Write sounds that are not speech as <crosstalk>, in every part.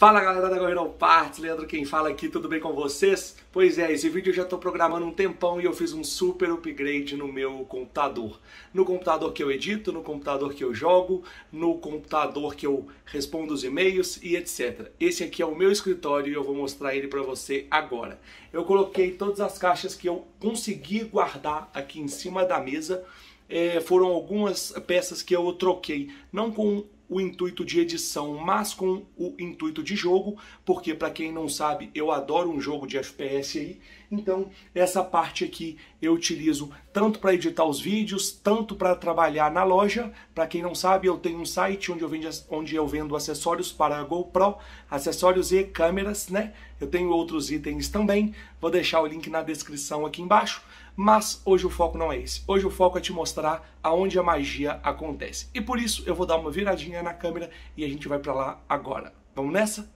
Fala galera da Guerreiro Parts, Leandro quem fala aqui, tudo bem com vocês? Pois é, esse vídeo eu já estou programando um tempão e eu fiz um super upgrade no meu computador. No computador que eu edito, no computador que eu jogo, no computador que eu respondo os e-mails e etc. Esse aqui é o meu escritório e eu vou mostrar ele para você agora. Eu coloquei todas as caixas que eu consegui guardar aqui em cima da mesa. É, foram algumas peças que eu troquei, não com o intuito de edição, mas com o intuito de jogo, porque para quem não sabe, eu adoro um jogo de FPS aí. Então, essa parte aqui eu utilizo tanto para editar os vídeos, tanto para trabalhar na loja. Para quem não sabe, eu tenho um site onde eu, vendo, onde eu vendo acessórios para a GoPro, acessórios e câmeras, né? Eu tenho outros itens também. Vou deixar o link na descrição aqui embaixo mas hoje o foco não é esse. Hoje o foco é te mostrar aonde a magia acontece. E por isso eu vou dar uma viradinha na câmera e a gente vai para lá agora. Vamos nessa?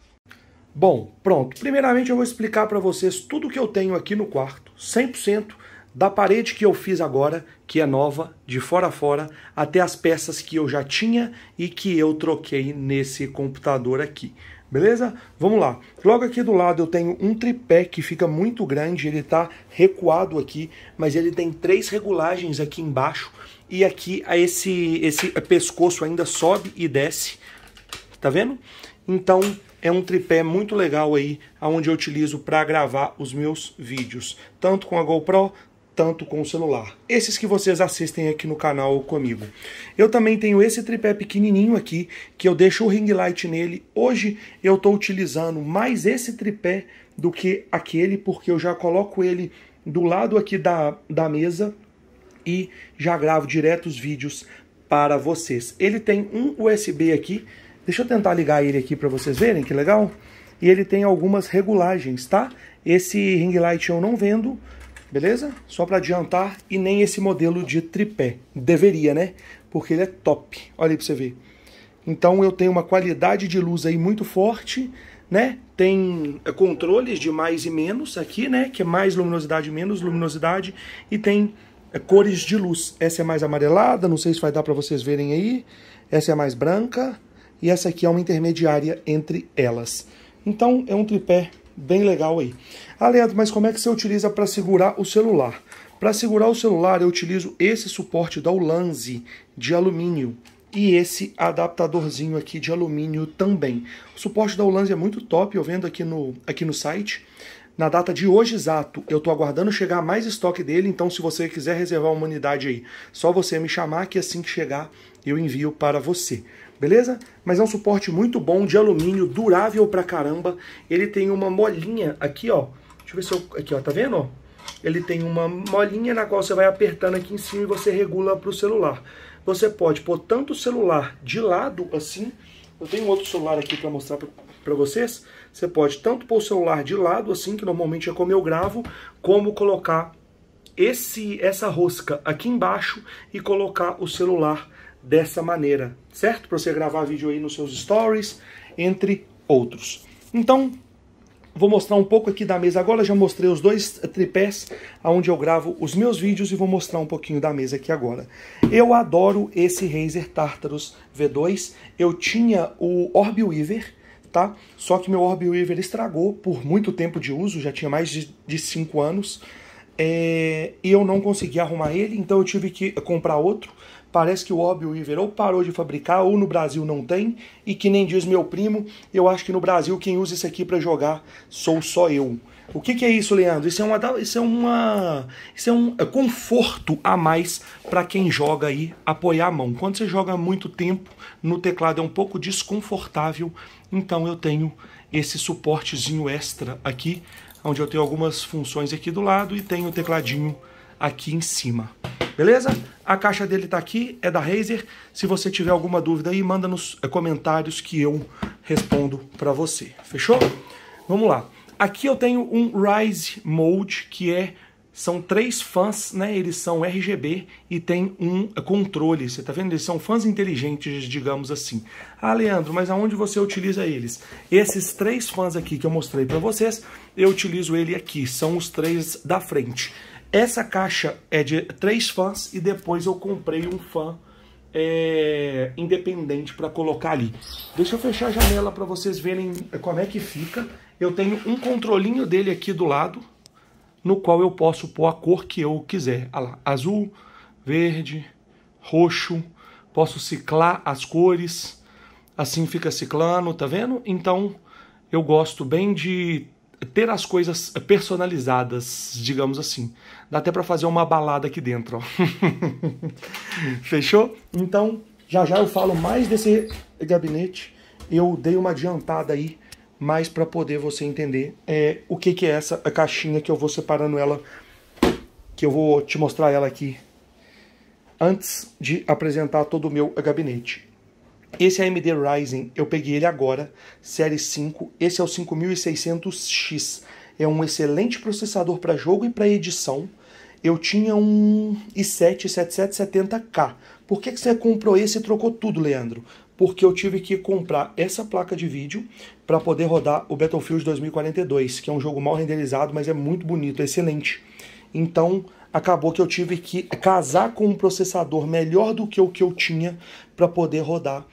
Bom, pronto. Primeiramente eu vou explicar para vocês tudo que eu tenho aqui no quarto, 100% da parede que eu fiz agora, que é nova, de fora a fora, até as peças que eu já tinha e que eu troquei nesse computador aqui. Beleza? Vamos lá. Logo aqui do lado eu tenho um tripé que fica muito grande, ele está recuado aqui, mas ele tem três regulagens aqui embaixo e aqui esse, esse pescoço ainda sobe e desce, tá vendo? Então é um tripé muito legal aí, onde eu utilizo para gravar os meus vídeos, tanto com a GoPro, tanto com o celular. Esses que vocês assistem aqui no canal comigo. Eu também tenho esse tripé pequenininho aqui, que eu deixo o ring light nele. Hoje eu estou utilizando mais esse tripé do que aquele, porque eu já coloco ele do lado aqui da, da mesa e já gravo direto os vídeos para vocês. Ele tem um USB aqui, deixa eu tentar ligar ele aqui para vocês verem, que legal. E ele tem algumas regulagens, tá? Esse ring light eu não vendo, Beleza? Só para adiantar, e nem esse modelo de tripé. Deveria, né? Porque ele é top. Olha aí para você ver. Então eu tenho uma qualidade de luz aí muito forte, né? Tem é, controles de mais e menos aqui, né? Que é mais luminosidade, menos luminosidade. E tem é, cores de luz. Essa é mais amarelada, não sei se vai dar para vocês verem aí. Essa é mais branca. E essa aqui é uma intermediária entre elas. Então é um tripé bem legal aí. Ah, Leandro, mas como é que você utiliza para segurar o celular? Para segurar o celular, eu utilizo esse suporte da Ulanzi de alumínio e esse adaptadorzinho aqui de alumínio também. O suporte da Ulanzi é muito top, eu vendo aqui no, aqui no site. Na data de hoje exato, eu estou aguardando chegar mais estoque dele, então se você quiser reservar uma unidade aí, só você me chamar que assim que chegar eu envio para você beleza? Mas é um suporte muito bom, de alumínio, durável pra caramba. Ele tem uma molinha aqui, ó. Deixa eu ver se eu... Aqui, ó, tá vendo? Ele tem uma molinha na qual você vai apertando aqui em cima e você regula pro celular. Você pode pôr tanto o celular de lado, assim... Eu tenho outro celular aqui para mostrar para vocês. Você pode tanto pôr o celular de lado, assim, que normalmente é como eu gravo, como colocar esse essa rosca aqui embaixo e colocar o celular dessa maneira, certo? Para você gravar vídeo aí nos seus stories, entre outros. Então, vou mostrar um pouco aqui da mesa agora, já mostrei os dois tripés onde eu gravo os meus vídeos e vou mostrar um pouquinho da mesa aqui agora. Eu adoro esse Razer Tartarus V2, eu tinha o Orb Weaver, tá? Só que meu Orb Weaver estragou por muito tempo de uso, já tinha mais de 5 anos, é, e eu não consegui arrumar ele, então eu tive que comprar outro. Parece que o Obi Weaver ou parou de fabricar ou no Brasil não tem, e que nem diz meu primo, eu acho que no Brasil quem usa isso aqui para jogar sou só eu. O que, que, é isso, Leandro? Isso é uma isso é uma isso é um é conforto a mais para quem joga aí apoiar a mão. Quando você joga muito tempo no teclado é um pouco desconfortável, então eu tenho esse suportezinho extra aqui onde eu tenho algumas funções aqui do lado e tenho o tecladinho aqui em cima. Beleza? A caixa dele está aqui, é da Razer. Se você tiver alguma dúvida aí, manda nos eh, comentários que eu respondo para você. Fechou? Vamos lá. Aqui eu tenho um Rise Mode, que é são três fãs, né? Eles são RGB e tem um controle. Você tá vendo? Eles são fãs inteligentes, digamos assim. Ah, Leandro, mas aonde você utiliza eles? Esses três fãs aqui que eu mostrei para vocês, eu utilizo ele aqui. São os três da frente. Essa caixa é de três fãs e depois eu comprei um fã é, independente para colocar ali. Deixa eu fechar a janela para vocês verem como é que fica. Eu tenho um controlinho dele aqui do lado, no qual eu posso pôr a cor que eu quiser. Olha ah lá, azul, verde, roxo, posso ciclar as cores, assim fica ciclando, tá vendo? Então eu gosto bem de ter as coisas personalizadas, digamos assim. Dá até para fazer uma balada aqui dentro, ó. <laughs> Fechou? Então, já já eu falo mais desse gabinete. Eu dei uma adiantada aí mas para poder você entender é, o que, que é essa a caixinha que eu vou separando ela, que eu vou te mostrar ela aqui antes de apresentar todo o meu gabinete. Esse AMD Ryzen, eu peguei ele agora, série 5, esse é o 5600X. É um excelente processador para jogo e para edição. Eu tinha um i7 7770K. Por que, que você comprou esse e trocou tudo, Leandro? Porque eu tive que comprar essa placa de vídeo, para poder rodar o Battlefield 2042, que é um jogo mal renderizado, mas é muito bonito, é excelente. Então, acabou que eu tive que casar com um processador melhor do que o que eu tinha para poder rodar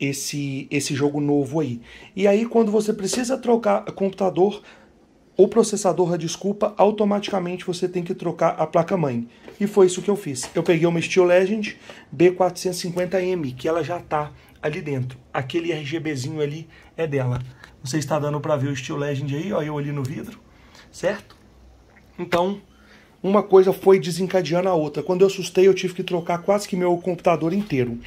esse esse jogo novo aí. E aí quando você precisa trocar computador, o processador, a desculpa, automaticamente você tem que trocar a placa mãe. E foi isso que eu fiz. Eu peguei uma Steel Legend B450M, que ela já está ali dentro. Aquele RGBzinho ali é dela. Você está dando para ver o Steel Legend aí, ó, eu ali no vidro, certo? Então, uma coisa foi desencadeando a outra. Quando eu assustei, eu tive que trocar quase que meu computador inteiro.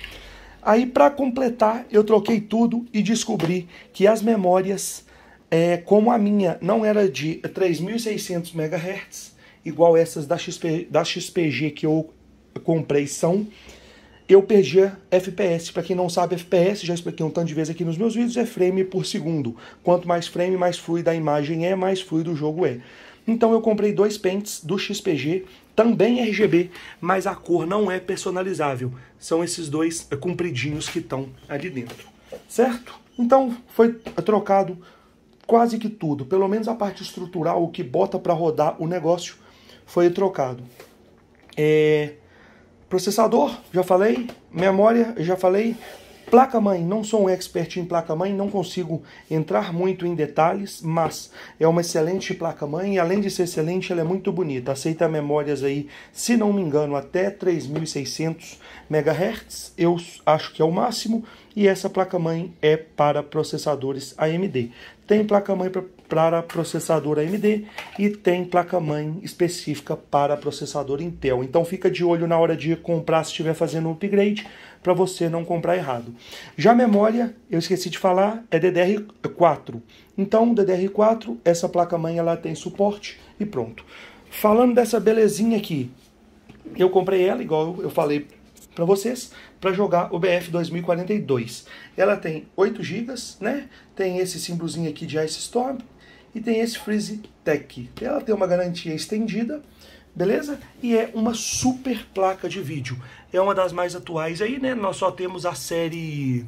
Aí, para completar, eu troquei tudo e descobri que as memórias, é, como a minha não era de 3.600 MHz, igual essas da, XP, da XPG que eu comprei são, eu perdia FPS. Para quem não sabe, FPS, já expliquei um tanto de vezes aqui nos meus vídeos, é frame por segundo. Quanto mais frame, mais fluida a imagem é, mais fluido o jogo é. Então eu comprei dois pentes do XPG, também RGB, mas a cor não é personalizável. São esses dois compridinhos que estão ali dentro, certo? Então foi trocado quase que tudo, pelo menos a parte estrutural, o que bota para rodar o negócio, foi trocado. É... Processador, já falei. Memória, já falei. Placa-mãe, não sou um expert em placa-mãe, não consigo entrar muito em detalhes, mas é uma excelente placa-mãe e além de ser excelente, ela é muito bonita. Aceita memórias aí, se não me engano, até 3600 MHz, eu acho que é o máximo, e essa placa-mãe é para processadores AMD. Tem placa-mãe para para processador AMD e tem placa-mãe específica para processador Intel. Então fica de olho na hora de comprar se estiver fazendo um upgrade para você não comprar errado. Já a memória, eu esqueci de falar, é DDR4. Então DDR4, essa placa-mãe ela tem suporte e pronto. Falando dessa belezinha aqui, eu comprei ela igual eu falei para vocês para jogar o BF 2042. Ela tem 8 GB, né? Tem esse símbolozinho aqui de Ice Storm, e tem esse Freeze Tech. Ela tem uma garantia estendida, beleza? E é uma super placa de vídeo. É uma das mais atuais aí, né? Nós só temos a série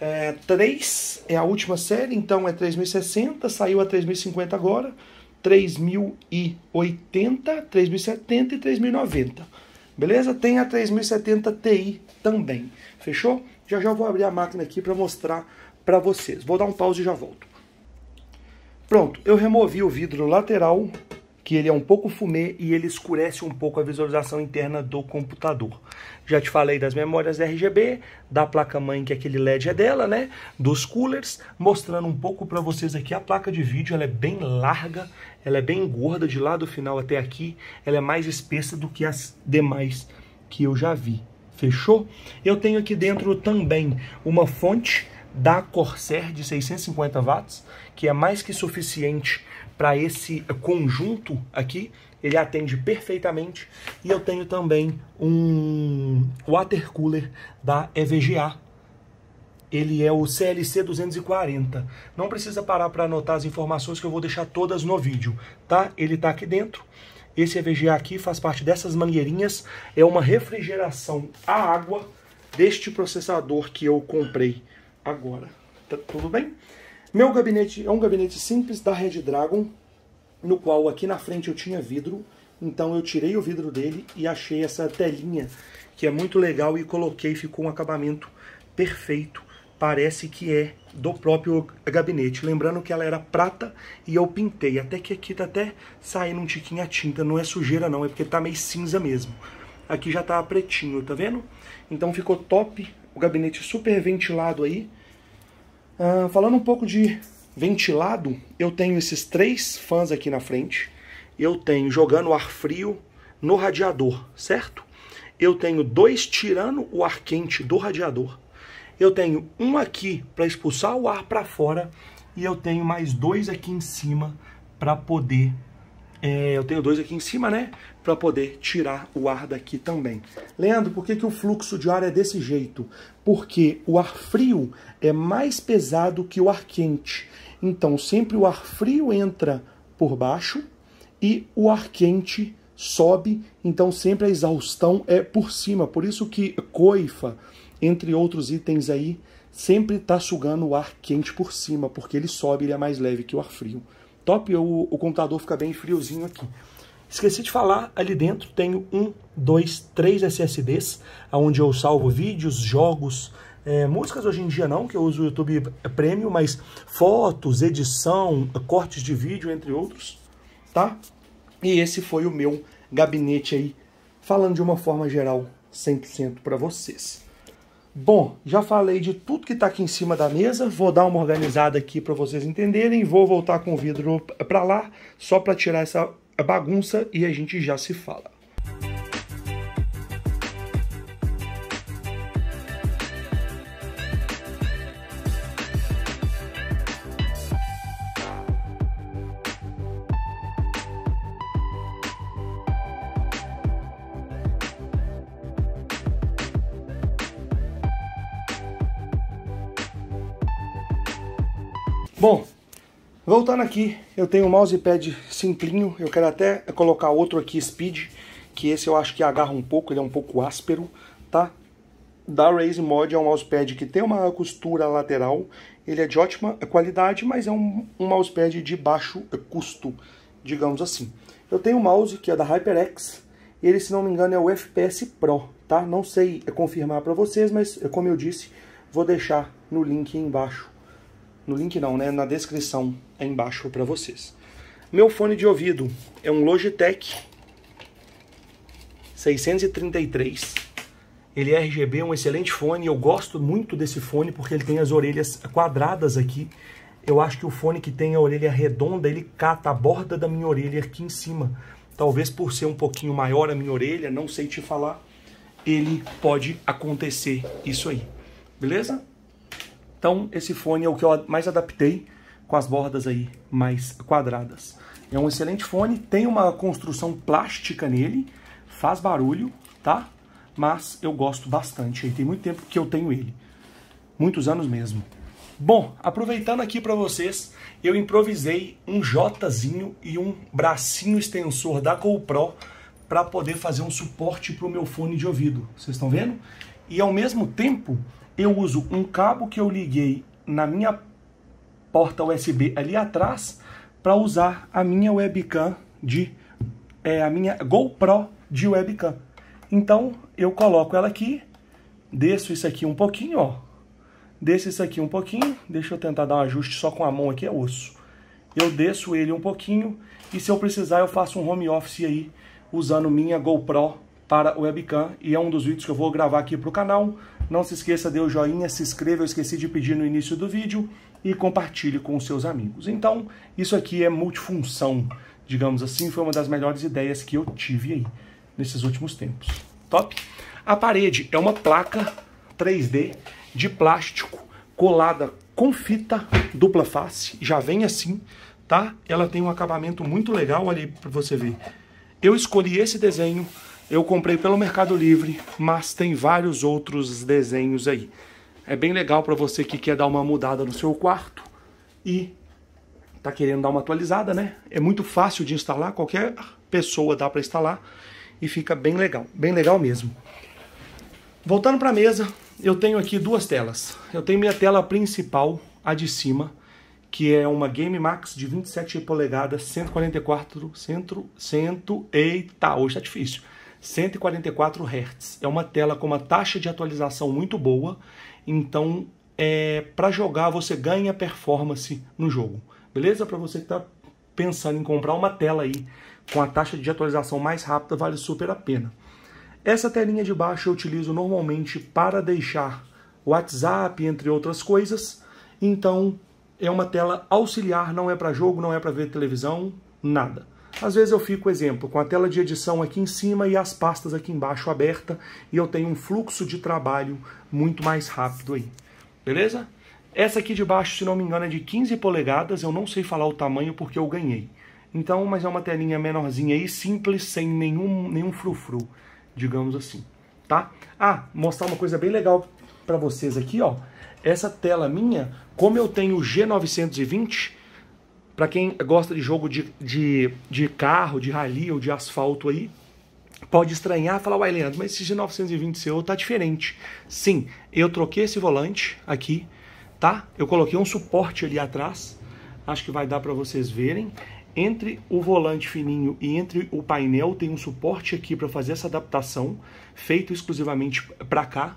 é, 3, é a última série, então é 3060, saiu a 3050 agora, 3080, 3070 e 3090. Beleza? Tem a 3070 Ti também. Fechou? Já já vou abrir a máquina aqui para mostrar para vocês. Vou dar um pause e já volto. Pronto, eu removi o vidro lateral, que ele é um pouco fumê e ele escurece um pouco a visualização interna do computador. Já te falei das memórias RGB, da placa-mãe, que aquele LED é dela, né? Dos coolers, mostrando um pouco para vocês aqui a placa de vídeo, ela é bem larga, ela é bem gorda de lá do final até aqui, ela é mais espessa do que as demais que eu já vi. Fechou? Eu tenho aqui dentro também uma fonte da Corsair de 650 watts, que é mais que suficiente para esse conjunto aqui, ele atende perfeitamente. E eu tenho também um water cooler da EVGA. Ele é o CLC 240. Não precisa parar para anotar as informações que eu vou deixar todas no vídeo, tá? Ele está aqui dentro. Esse EVGA aqui faz parte dessas mangueirinhas, é uma refrigeração a água deste processador que eu comprei agora. Tá tudo bem? Meu gabinete é um gabinete simples da Red Dragon, no qual aqui na frente eu tinha vidro, então eu tirei o vidro dele e achei essa telinha, que é muito legal, e coloquei, ficou um acabamento perfeito. Parece que é do próprio gabinete. Lembrando que ela era prata e eu pintei. Até que aqui tá até saindo um tiquinho a tinta. Não é sujeira não, é porque tá meio cinza mesmo. Aqui já tá pretinho, tá vendo? Então ficou top gabinete super ventilado aí. Uh, falando um pouco de ventilado, eu tenho esses três fãs aqui na frente. Eu tenho jogando ar frio no radiador, certo? Eu tenho dois tirando o ar quente do radiador. Eu tenho um aqui para expulsar o ar para fora e eu tenho mais dois aqui em cima para poder é, eu tenho dois aqui em cima, né? Para poder tirar o ar daqui também. Leandro, por que, que o fluxo de ar é desse jeito? Porque o ar frio é mais pesado que o ar quente. Então, sempre o ar frio entra por baixo e o ar quente sobe, então sempre a exaustão é por cima. Por isso que coifa, entre outros itens aí, sempre está sugando o ar quente por cima, porque ele sobe, ele é mais leve que o ar frio. Top, o, o computador fica bem friozinho aqui. Esqueci de falar, ali dentro tenho um, dois, três SSDs, onde eu salvo vídeos, jogos, é, músicas hoje em dia não, que eu uso o YouTube é, Premium, mas fotos, edição, cortes de vídeo, entre outros, tá? E esse foi o meu gabinete aí, falando de uma forma geral, 100% para vocês. Bom, já falei de tudo que está aqui em cima da mesa, vou dar uma organizada aqui para vocês entenderem, vou voltar com o vidro para lá, só para tirar essa bagunça e a gente já se fala. Voltando aqui, eu tenho um mousepad simplinho, eu quero até colocar outro aqui, Speed, que esse eu acho que agarra um pouco, ele é um pouco áspero, tá? Da Raze Mod é um mousepad que tem uma costura lateral, ele é de ótima qualidade, mas é um, um mousepad de baixo custo, digamos assim. Eu tenho um mouse que é da HyperX, ele, se não me engano, é o FPS Pro, tá? Não sei confirmar para vocês, mas como eu disse, vou deixar no link embaixo no link não, né? Na descrição aí é embaixo para vocês. Meu fone de ouvido é um Logitech 633. Ele é RGB, é um excelente fone. Eu gosto muito desse fone porque ele tem as orelhas quadradas aqui. Eu acho que o fone que tem a orelha redonda, ele cata a borda da minha orelha aqui em cima. Talvez por ser um pouquinho maior a minha orelha, não sei te falar, ele pode acontecer isso aí. Beleza? Então esse fone é o que eu mais adaptei com as bordas aí mais quadradas. É um excelente fone, tem uma construção plástica nele, faz barulho, tá? Mas eu gosto bastante, aí tem muito tempo que eu tenho ele. Muitos anos mesmo. Bom, aproveitando aqui para vocês, eu improvisei um Jzinho e um bracinho extensor da GoPro para poder fazer um suporte para o meu fone de ouvido. Vocês estão vendo? e ao mesmo tempo eu uso um cabo que eu liguei na minha porta USB ali atrás para usar a minha webcam de é, a minha GoPro de webcam. Então eu coloco ela aqui, desço isso aqui um pouquinho, ó. Desço isso aqui um pouquinho, deixa eu tentar dar um ajuste só com a mão aqui, é osso. Eu desço ele um pouquinho e se eu precisar eu faço um home office aí usando minha GoPro para o webcam e é um dos vídeos que eu vou gravar aqui para o canal. Não se esqueça, dê o joinha, se inscreva, eu esqueci de pedir no início do vídeo e compartilhe com os seus amigos. Então, isso aqui é multifunção, digamos assim, foi uma das melhores ideias que eu tive aí nesses últimos tempos. Top? A parede é uma placa 3D de plástico colada com fita dupla face, já vem assim, tá? Ela tem um acabamento muito legal, ali para você ver. Eu escolhi esse desenho eu comprei pelo Mercado Livre, mas tem vários outros desenhos aí. É bem legal para você que quer dar uma mudada no seu quarto e tá querendo dar uma atualizada, né? É muito fácil de instalar, qualquer pessoa dá para instalar e fica bem legal, bem legal mesmo. Voltando para a mesa, eu tenho aqui duas telas. Eu tenho minha tela principal, a de cima, que é uma Game Max de 27 polegadas, 144, 100, 100, eita, hoje tá difícil. 144 Hz. É uma tela com uma taxa de atualização muito boa, então é, para jogar você ganha performance no jogo. Beleza? Para você que está pensando em comprar uma tela aí com a taxa de atualização mais rápida, vale super a pena. Essa telinha de baixo eu utilizo normalmente para deixar WhatsApp, entre outras coisas. Então é uma tela auxiliar, não é para jogo, não é para ver televisão, nada. Às vezes eu fico, exemplo, com a tela de edição aqui em cima e as pastas aqui embaixo aberta e eu tenho um fluxo de trabalho muito mais rápido aí. Beleza? Essa aqui de baixo, se não me engano, é de 15 polegadas. Eu não sei falar o tamanho porque eu ganhei. Então, mas é uma telinha menorzinha aí, simples, sem nenhum, nenhum frufru, digamos assim, tá? Ah, mostrar uma coisa bem legal para vocês aqui, ó. Essa tela minha, como eu tenho o G920, para quem gosta de jogo de, de, de carro, de rally ou de asfalto aí, pode estranhar e falar, uai Leandro, mas esse G920 seu tá diferente. Sim, eu troquei esse volante aqui, tá? Eu coloquei um suporte ali atrás, acho que vai dar para vocês verem. Entre o volante fininho e entre o painel tem um suporte aqui para fazer essa adaptação, feito exclusivamente para cá.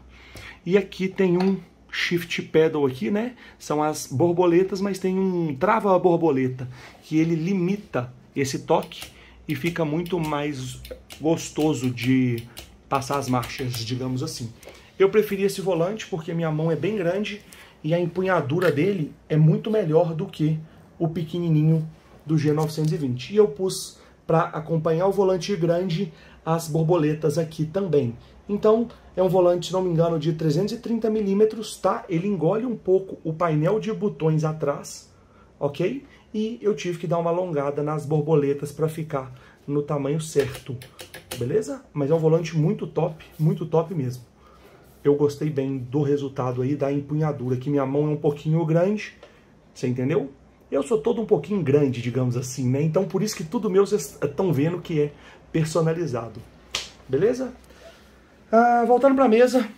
E aqui tem um shift pedal aqui, né? São as borboletas, mas tem um trava a borboleta que ele limita esse toque e fica muito mais gostoso de passar as marchas, digamos assim. Eu preferi esse volante porque minha mão é bem grande e a empunhadura dele é muito melhor do que o pequenininho do G920. E eu pus para acompanhar o volante grande as borboletas aqui também. Então, é um volante, se não me engano, de 330 milímetros, tá? Ele engole um pouco o painel de botões atrás, ok? E eu tive que dar uma alongada nas borboletas para ficar no tamanho certo, beleza? Mas é um volante muito top, muito top mesmo. Eu gostei bem do resultado aí da empunhadura, que minha mão é um pouquinho grande, você entendeu? Eu sou todo um pouquinho grande, digamos assim, né? Então por isso que tudo meu vocês estão vendo que é personalizado. Beleza? Ah, voltando para a mesa,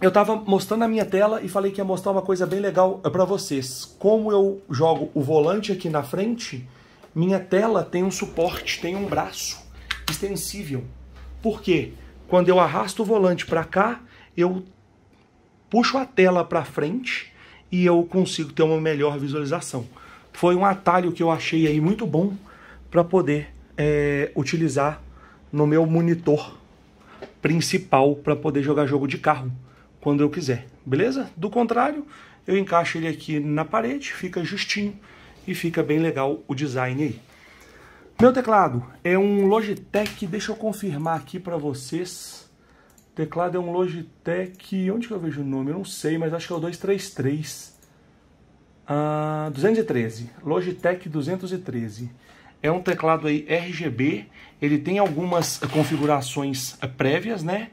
eu estava mostrando a minha tela e falei que ia mostrar uma coisa bem legal eh, para vocês. Como eu jogo o volante aqui na frente, minha tela tem um suporte, tem um braço extensível. Por quê? Quando eu arrasto o volante para cá, eu puxo a tela para frente e eu consigo ter uma melhor visualização foi um atalho que eu achei aí muito bom para poder é, utilizar no meu monitor principal para poder jogar jogo de carro quando eu quiser, beleza? Do contrário, eu encaixo ele aqui na parede, fica justinho e fica bem legal o design aí. Meu teclado é um Logitech, deixa eu confirmar aqui para vocês. O teclado é um Logitech, onde que eu vejo o nome? Eu não sei, mas acho que é o 233. Uh, ah, 213, Logitech 213. É um teclado aí RGB, ele tem algumas configurações eh, prévias, né?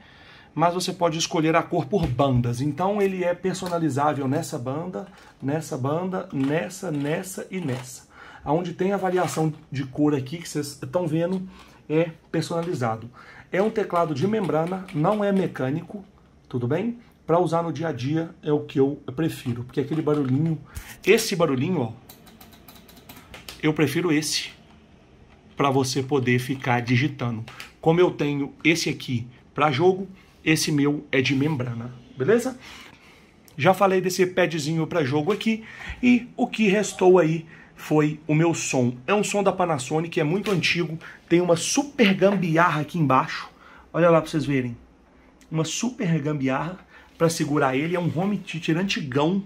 Mas você pode escolher a cor por bandas. Então ele é personalizável nessa banda, nessa banda, nessa, nessa e nessa. Aonde tem a variação de cor aqui que vocês estão vendo é personalizado. É um teclado de membrana, não é mecânico, tudo bem? para usar no dia a dia é o que eu prefiro, porque aquele barulhinho, esse barulhinho, ó, eu prefiro esse para você poder ficar digitando. Como eu tenho esse aqui para jogo, esse meu é de membrana, beleza? Já falei desse padzinho para jogo aqui e o que restou aí foi o meu som. É um som da Panasonic, é muito antigo, tem uma super gambiarra aqui embaixo. Olha lá para vocês verem. Uma super gambiarra para segurar ele. É um home theater antigão,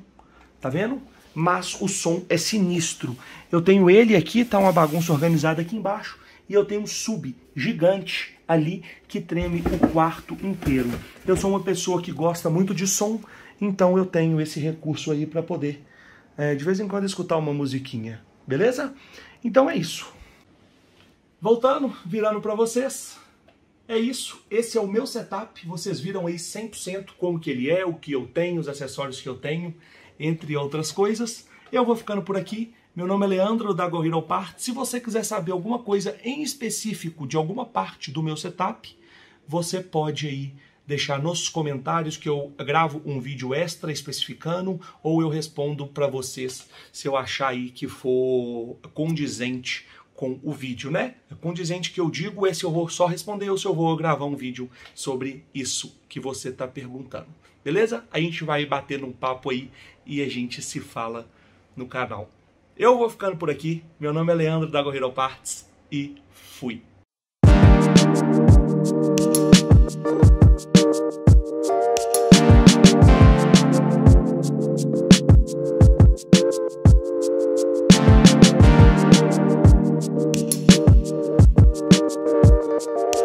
tá vendo? Mas o som é sinistro. Eu tenho ele aqui, tá uma bagunça organizada aqui embaixo. E eu tenho um sub gigante ali que treme o quarto inteiro. Eu sou uma pessoa que gosta muito de som, então eu tenho esse recurso aí para poder é, de vez em quando escutar uma musiquinha, beleza? Então é isso. Voltando, virando para vocês, é isso, esse é o meu setup, vocês viram aí 100% como que ele é, o que eu tenho, os acessórios que eu tenho, entre outras coisas. Eu vou ficando por aqui, meu nome é Leandro da Go Hero Parts, Se você quiser saber alguma coisa em específico de alguma parte do meu setup, você pode aí deixar nos comentários que eu gravo um vídeo extra especificando ou eu respondo para vocês se eu achar aí que for condizente com o vídeo, né? É condizente que eu digo esse vou só responder ou se eu vou gravar um vídeo sobre isso que você está perguntando. Beleza? A gente vai bater num papo aí e a gente se fala no canal. Eu vou ficando por aqui. Meu nome é Leandro da Gorreiro Parts e fui. Thank you.